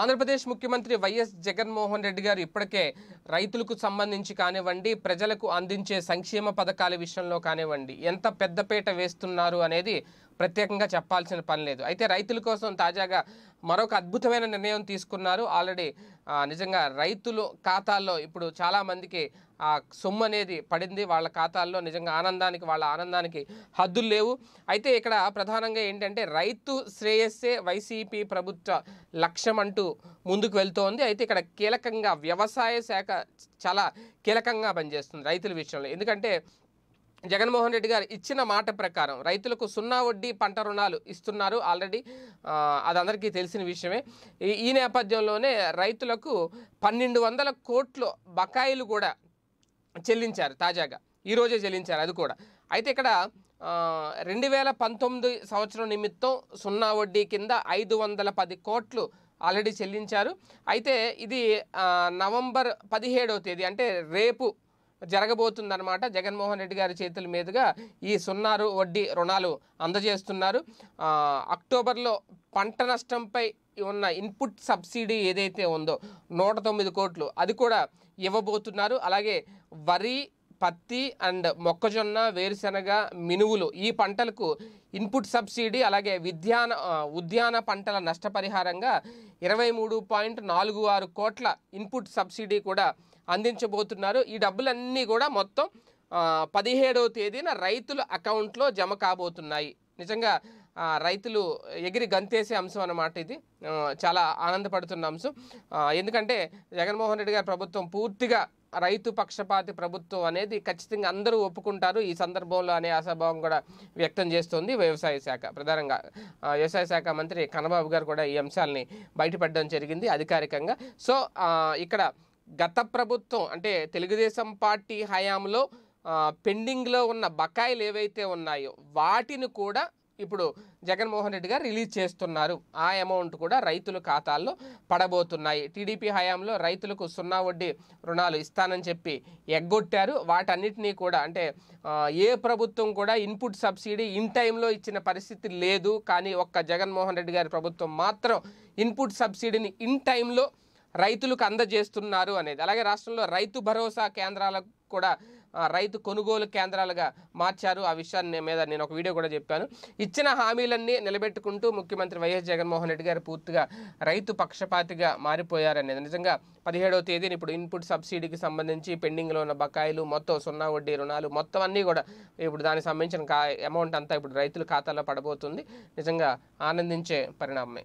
ఆంధ్రప్రదేశ్ ముఖ్యమంత్రి వైఎస్ జగన్మోహన్ రెడ్డి గారు ఇప్పటికే రైతులకు సంబంధించి కానివ్వండి ప్రజలకు అందించే సంక్షేమ పథకాల విషయంలో కానివ్వండి ఎంత పెద్దపేట వేస్తున్నారు అనేది ప్రత్యేకంగా చెప్పాల్సిన పని లేదు అయితే రైతుల కోసం తాజాగా మరొక అద్భుతమైన నిర్ణయం తీసుకున్నారు ఆల్రెడీ నిజంగా రైతులు ఖాతాల్లో ఇప్పుడు చాలామందికి ఆ సొమ్ము అనేది పడింది వాళ్ళ ఖాతాల్లో నిజంగా ఆనందానికి వాళ్ళ ఆనందానికి హద్దులు లేవు అయితే ఇక్కడ ప్రధానంగా ఏంటంటే రైతు శ్రేయస్సే వైసీపీ ప్రభుత్వ లక్ష్యం అంటూ ముందుకు వెళ్తోంది అయితే ఇక్కడ కీలకంగా వ్యవసాయ శాఖ చాలా కీలకంగా పనిచేస్తుంది రైతుల విషయంలో ఎందుకంటే జగన్మోహన్ రెడ్డి గారు ఇచ్చిన మాట ప్రకారం రైతులకు సున్నా వడ్డీ పంట రుణాలు ఇస్తున్నారు ఆల్రెడీ అది అందరికీ తెలిసిన విషయమే ఈ నేపథ్యంలోనే రైతులకు పన్నెండు వందల కోట్లు బకాయిలు కూడా చెల్లించారు తాజాగా ఈరోజే చెల్లించారు అది కూడా అయితే ఇక్కడ రెండు వేల పంతొమ్మిది సంవత్సరం నిమిత్తం సున్నా వడ్డీ కింద ఐదు వందల పది కోట్లు ఆల్రెడీ చెల్లించారు అయితే ఇది నవంబర్ పదిహేడవ తేదీ అంటే రేపు జరగబోతుందన్నమాట జగన్మోహన్ రెడ్డి గారి చేతుల మీదుగా ఈ సున్నారు వడ్డీ రుణాలు అందజేస్తున్నారు అక్టోబర్లో పంట నష్టంపై ఉన్న ఇన్పుట్ సబ్సిడీ ఏదైతే ఉందో నూట తొమ్మిది కోట్లు అది కూడా ఇవ్వబోతున్నారు అలాగే వరి పత్తి అండ్ మొక్కజొన్న వేరుశనగ మినువులు ఈ పంటలకు ఇన్పుట్ సబ్సిడీ అలాగే విద్యాన ఉద్యాన పంటల నష్టపరిహారంగా ఇరవై మూడు పాయింట్ నాలుగు ఆరు కోట్ల ఇన్పుట్ సబ్సిడీ కూడా అందించబోతున్నారు ఈ డబ్బులన్నీ కూడా మొత్తం పదిహేడవ తేదీన రైతుల అకౌంట్లో జమ కాబోతున్నాయి నిజంగా రైతులు ఎగిరి గంతేసే అంశం అన్నమాట ఇది చాలా ఆనందపడుతున్న అంశం ఎందుకంటే జగన్మోహన్ రెడ్డి గారి ప్రభుత్వం పూర్తిగా రైతు పక్షపాతి ప్రభుత్వం అనేది ఖచ్చితంగా అందరూ ఒప్పుకుంటారు ఈ సందర్భంలో అనే ఆశాభావం కూడా వ్యక్తం చేస్తోంది వ్యవసాయ శాఖ ప్రధానంగా వ్యవసాయ శాఖ మంత్రి కన్నబాబు గారు కూడా ఈ అంశాలని బయటపడడం జరిగింది అధికారికంగా సో ఇక్కడ గత ప్రభుత్వం అంటే తెలుగుదేశం పార్టీ హయాంలో పెండింగ్లో ఉన్న బకాయిలు ఏవైతే ఉన్నాయో వాటిని కూడా ఇప్పుడు జగన్మోహన్ రెడ్డి గారు రిలీజ్ చేస్తున్నారు ఆ అమౌంట్ కూడా రైతుల ఖాతాల్లో పడబోతున్నాయి టీడీపీ హయాంలో రైతులకు సున్నా వడ్డీ రుణాలు ఇస్తానని చెప్పి ఎగ్గొట్టారు వాటన్నిటినీ కూడా అంటే ఏ ప్రభుత్వం కూడా ఇన్పుట్ సబ్సిడీ ఇన్ టైంలో ఇచ్చిన పరిస్థితి లేదు కానీ ఒక్క జగన్మోహన్ రెడ్డి గారి ప్రభుత్వం మాత్రం ఇన్పుట్ సబ్సిడీని ఇన్ టైంలో రైతులకు అందజేస్తున్నారు అనేది అలాగే రాష్ట్రంలో రైతు భరోసా కేంద్రాలకు కూడా రైతు కొనుగోలు కేంద్రాలుగా మార్చారు ఆ విషయాన్ని మీద నేను ఒక వీడియో కూడా చెప్పాను ఇచ్చిన హామీలన్నీ నిలబెట్టుకుంటూ ముఖ్యమంత్రి వైఎస్ జగన్మోహన్ రెడ్డి గారు పూర్తిగా రైతు పక్షపాతిగా మారిపోయారనేది నిజంగా పదిహేడవ తేదీని ఇప్పుడు ఇన్పుట్ సబ్సిడీకి సంబంధించి పెండింగ్లో ఉన్న బకాయిలు మొత్తం సున్నా వడ్డీ రుణాలు మొత్తం అన్నీ కూడా ఇప్పుడు దానికి సంబంధించిన అమౌంట్ అంతా ఇప్పుడు రైతుల ఖాతాలో పడబోతుంది నిజంగా ఆనందించే పరిణామమే